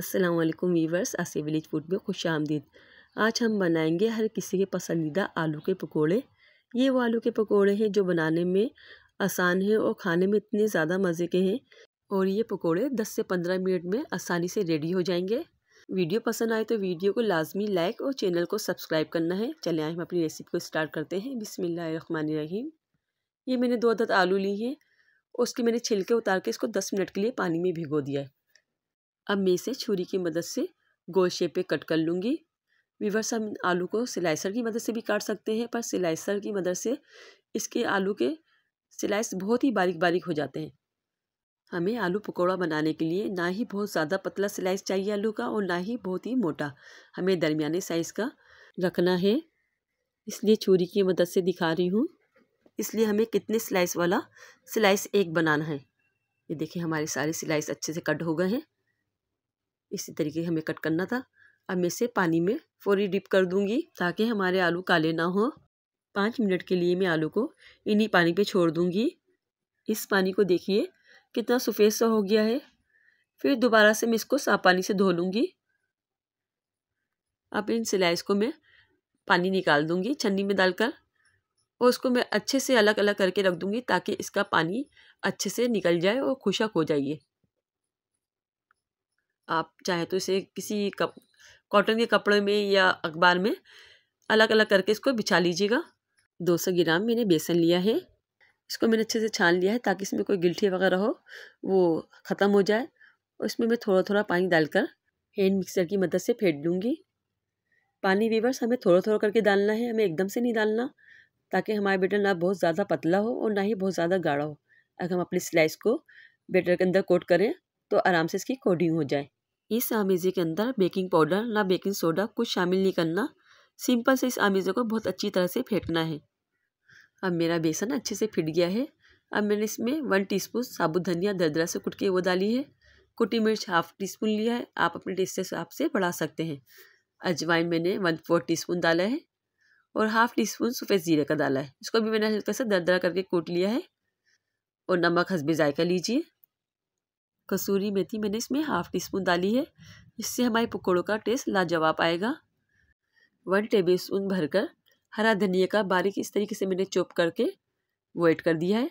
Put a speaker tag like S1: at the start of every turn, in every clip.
S1: अस्सलाम वालेकुम वीवर्स आसी विलेज फूड में खुश आमदीद आज हम बनाएंगे हर किसी के पसंदीदा आलू के पकोड़े ये वो आलू के पकोड़े हैं जो बनाने में आसान है और खाने में इतने ज़्यादा मज़े के हैं और ये पकोड़े 10 से 15 मिनट में आसानी से रेडी हो जाएंगे वीडियो पसंद आए तो वीडियो को लाजमी लाइक और चैनल को सब्सक्राइब करना है चले आए हम अपनी रेसिपी को स्टार्ट करते हैं बिसमीम ये मैंने दो अदद आलू ली हैं उसके मैंने छिलके उतार के इसको दस मिनट के लिए पानी में भिगो दिया है अब मैं इसे छुरी की मदद से गोल शेप पे कट कर लूँगी विवर्स हम आलू को सिलाइसर की मदद से भी काट सकते हैं पर सिलाइसर की मदद से इसके आलू के सिलाइस बहुत ही बारीक बारीक हो जाते हैं हमें आलू पकौड़ा बनाने के लिए ना ही बहुत ज़्यादा पतला सिलाइस चाहिए आलू का और ना ही बहुत ही मोटा हमें दरमियाने साइज़ का रखना है इसलिए छुरी की मदद से दिखा रही हूँ इसलिए हमें कितने सिलाइस वाला सिलाइस एक बनाना है ये देखिए हमारे सारे सिलाइस अच्छे से कट हो गए हैं इसी तरीके हमें कट करना था अब मैं इसे पानी में फौरी डिप कर दूंगी ताकि हमारे आलू काले ना हो पाँच मिनट के लिए मैं आलू को इन्हीं पानी पे छोड़ दूंगी इस पानी को देखिए कितना सफ़ेद सा हो गया है फिर दोबारा से मैं इसको साफ पानी से धो लूँगी अब इन सिलाइस को मैं पानी निकाल दूँगी छन्नी में डालकर और उसको मैं अच्छे से अलग अलग करके रख दूँगी ताकि इसका पानी अच्छे से निकल जाए और खुशक हो जाइए आप चाहे तो इसे किसी कप कॉटन के कपड़े में या अखबार में अलग अलग करके इसको बिछा लीजिएगा 200 ग्राम मैंने बेसन लिया है इसको मैंने अच्छे से छान लिया है ताकि इसमें कोई गिल्ठी वगैरह हो वो ख़त्म हो जाए और इसमें मैं थोड़ा थोड़ा पानी डालकर हैंड मिक्सर की मदद से फेंट लूँगी पानी वीवर्स हमें थोड़ा थोड़ा करके डालना है हमें एकदम से नहीं डालना ताकि हमारा बेटर ना बहुत ज़्यादा पतला हो और ना ही बहुत ज़्यादा गाढ़ा हो अगर हम अपनी स्लाइस को बेटर के अंदर कोट करें तो आराम से इसकी कोडिंग हो जाए इस आमेज़े के अंदर बेकिंग पाउडर ना बेकिंग सोडा कुछ शामिल नहीं करना सिंपल से इस आमेज़े को बहुत अच्छी तरह से फेंटना है अब मेरा बेसन अच्छे से फिट गया है अब मैंने इसमें वन टीस्पून साबुत धनिया दरदरा से कुट के वो डाली है कुटी मिर्च हाफ टी स्पून लिया है आप अपने टेस्ट से हिसाब से बढ़ा सकते हैं अजवाइन मैंने वन फोर टी स्पून डाला है और हाफ टी स्पून सफ़ेद ज़ीरे का डाला है इसको भी मैंने हल्का सा दरदरा करके कूट लिया है और नमक हंसबे ज़ायका लीजिए कसूरी मेथी मैंने इसमें हाफ़ टी स्पून डाली है इससे हमारे पकौड़ों का टेस्ट लाजवाब आएगा वन टेबल स्पून भरकर हरा धनिया का बारीक इस तरीके से मैंने चॉप करके वेट कर दिया है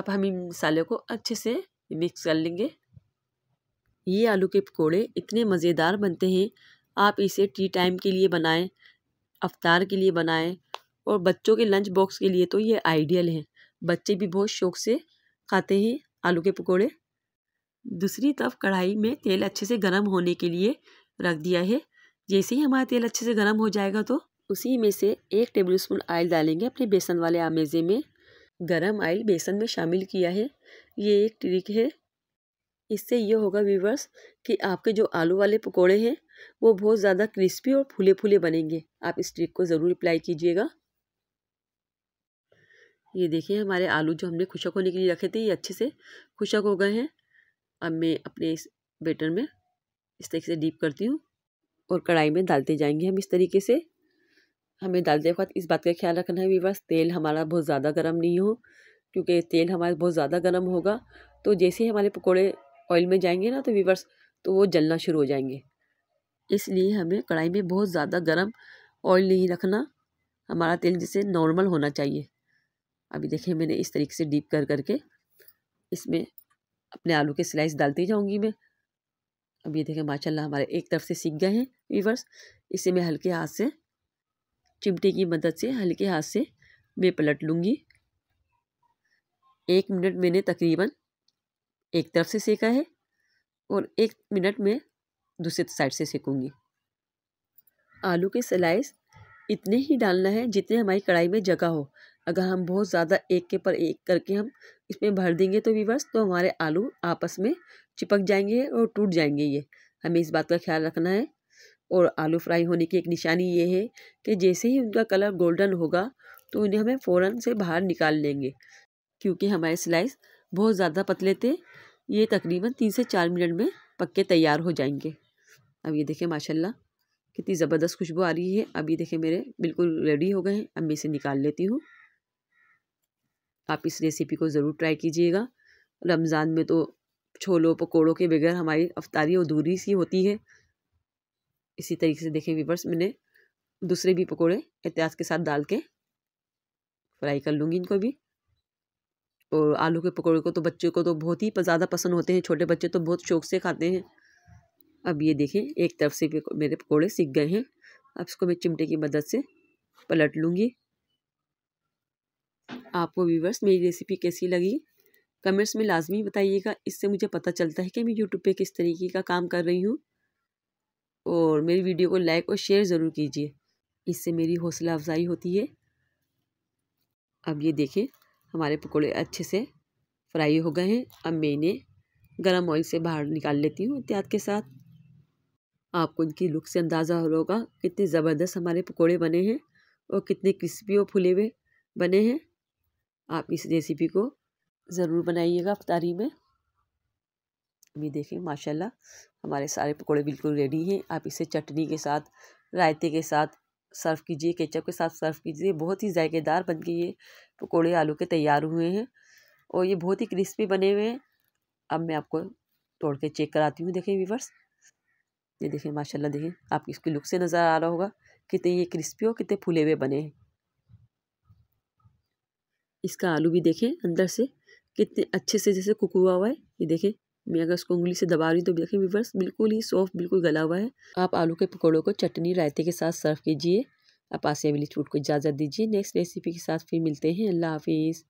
S1: अब हम इन मसालों को अच्छे से मिक्स कर लेंगे ये आलू के पकौड़े इतने मज़ेदार बनते हैं आप इसे टी टाइम के लिए बनाएं अफ्तार के लिए बनाएं और बच्चों के लंच बॉक्स के लिए तो ये आइडियल है बच्चे भी बहुत शौक से खाते हैं आलू के पकौड़े दूसरी तरफ कढ़ाई में तेल अच्छे से गर्म होने के लिए रख दिया है जैसे ही हमारा तेल अच्छे से गर्म हो जाएगा तो उसी में से एक टेबल स्पून ऑयल डालेंगे अपने बेसन वाले आमेज़े में गरम ऑयल बेसन में शामिल किया है ये एक ट्रिक है इससे ये होगा व्यूवर्स कि आपके जो आलू वाले पकोड़े हैं वो बहुत ज़्यादा क्रिस्पी और फूले फूले बनेंगे आप इस ट्रिक को ज़रूर अप्लाई कीजिएगा ये देखिए हमारे आलू जो हमने खुशक होने के लिए रखे थे ये अच्छे से खुशक हो गए हैं अब मैं अपने इस बेटर में इस तरीके से डीप करती हूँ और कढ़ाई में डालते जाएंगे हम इस तरीके से हमें डालते वक्त इस बात का ख्याल रखना है वीवर्स तेल हमारा बहुत ज़्यादा गर्म नहीं हो क्योंकि तेल हमारा बहुत ज़्यादा गर्म होगा तो जैसे ही हमारे पकौड़े ऑयल में जाएंगे ना तो वीवर्स तो वो जलना शुरू हो जाएंगे इसलिए हमें कढ़ाई में बहुत ज़्यादा गर्म ऑयल नहीं रखना हमारा तेल जैसे नॉर्मल होना चाहिए अभी देखिए मैंने इस तरीके से डीप कर करके इसमें अपने आलू के स्लाइस डालती जाऊँगी मैं अब ये देखें माशाल्लाह हमारे एक तरफ से सीख गए हैं वीवर्स इसे मैं हल्के हाथ से चिमटे की मदद से हल्के हाथ से मैं पलट लूँगी एक मिनट मैंने तकरीबन एक तरफ से सेका है और एक मिनट में दूसरे साइड से सेकूँगी आलू के स्लाइस इतने ही डालना है जितने हमारी कढ़ाई में जगह हो अगर हम बहुत ज़्यादा एक के पर एक करके हम इसमें भर देंगे तो वीवर्स तो हमारे आलू आपस में चिपक जाएंगे और टूट जाएंगे ये हमें इस बात का ख्याल रखना है और आलू फ्राई होने की एक निशानी ये है कि जैसे ही उनका कलर गोल्डन होगा तो उन्हें हमें फ़ौर से बाहर निकाल लेंगे क्योंकि हमारे स्लाइस बहुत ज़्यादा पतले थे ये तकरीबन तीन से चार मिनट में पक्के तैयार हो जाएंगे अब ये देखें माशाल्लाह कितनी ज़बरदस्त खुशबू आ रही है अब ये देखें मेरे बिल्कुल रेडी हो गए हैं अब मैं इसे निकाल लेती हूँ आप इस रेसिपी को ज़रूर ट्राई कीजिएगा रमज़ान में तो छोलों पकौड़ों के बगैर हमारी अफ्तारी अधूरी सी होती है इसी तरीके से देखें वीवर्स मैंने दूसरे भी पकोड़े एहतियात के साथ डाल के फ्राई कर लूँगी इनको भी और आलू के पकौड़े को तो बच्चों को तो बहुत ही ज़्यादा पसंद होते हैं छोटे बच्चे तो बहुत शौक से खाते हैं अब ये देखें एक तरफ से मेरे पकौड़े सीख गए हैं अब इसको मैं चिमटे की मदद से पलट लूँगी आपको व्यूवर्स मेरी रेसिपी कैसी लगी कमेंट्स में लाजमी बताइएगा इससे मुझे पता चलता है कि मैं यूट्यूब पे किस तरीके का काम कर रही हूँ और मेरी वीडियो को लाइक और शेयर ज़रूर कीजिए इससे मेरी हौसला अफजाई होती है अब ये देखें हमारे पकौड़े अच्छे से फ्राई हो गए हैं अब मैं इन्हें गर्म ऑयल से बाहर निकाल लेती हूँ एहतियात के साथ आपको इनकी लुक से अंदाज़ा हो होगा कितने ज़बरदस्त हमारे पकौड़े बने हैं और कितने क्रिस्पी और फुले हुए बने हैं आप इस रेसिपी को ज़रूर बनाइएगा अफ्तारी में ये देखें माशाल्लाह हमारे सारे पकोड़े बिल्कुल रेडी हैं आप इसे चटनी के साथ रायते के साथ सर्व कीजिए केचप के साथ सर्व कीजिए बहुत ही जायकेदार बन के ये पकोड़े आलू के तैयार हुए हैं और ये बहुत ही क्रिस्पी बने हुए हैं अब मैं आपको तोड़ के चेक कराती हूँ देखें वीवर्स ये देखें माशाल्लाह देखें आप इसकी लुक से नज़र आ रहा होगा कितने ये क्रिस्पी और कितने फूले हुए बने हैं इसका आलू भी देखें अंदर से कितने अच्छे से जैसे कुक हुआ हुआ है ये देखें मैं अगर उसको उंगली से दबा रही तो देखें विवर्स बिल्कुल ही सॉफ्ट बिल्कुल गला हुआ है आप आलू के पकौड़ों को चटनी रायते के साथ सर्व कीजिए आप आसिया वाली छूट को इजाज़त दीजिए नेक्स्ट रेसिपी के साथ फिर मिलते हैं अल्लाह हाफिज़